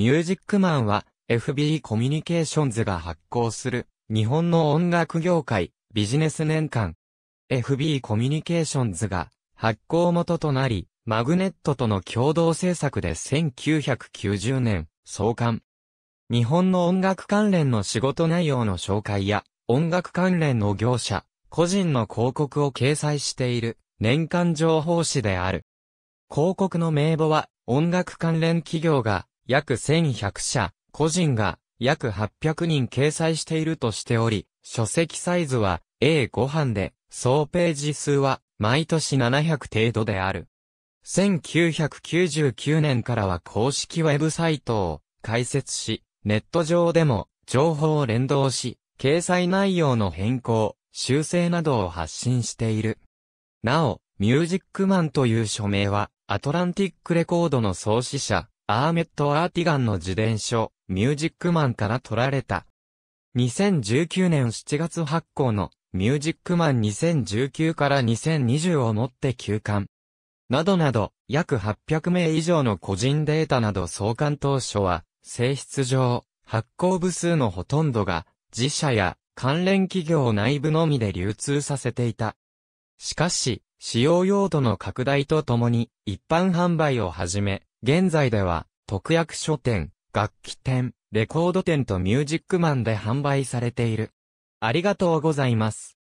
ミュージックマンは FB コミュニケーションズが発行する日本の音楽業界ビジネス年間 FB コミュニケーションズが発行元となりマグネットとの共同制作で1990年創刊日本の音楽関連の仕事内容の紹介や音楽関連の業者個人の広告を掲載している年間情報誌である広告の名簿は音楽関連企業が約1100社、個人が約800人掲載しているとしており、書籍サイズは A5 版で、総ページ数は毎年700程度である。1999年からは公式ウェブサイトを開設し、ネット上でも情報を連動し、掲載内容の変更、修正などを発信している。なお、ミュージックマンという署名は、アトランティックレコードの創始者、アーメット・アーティガンの自伝書、ミュージックマンから取られた。2019年7月発行の、ミュージックマン2019から2020をもって休刊。などなど、約800名以上の個人データなど創刊当初は、性質上、発行部数のほとんどが、自社や関連企業内部のみで流通させていた。しかし、使用用途の拡大とともに、一般販売をはじめ、現在では、特約書店、楽器店、レコード店とミュージックマンで販売されている。ありがとうございます。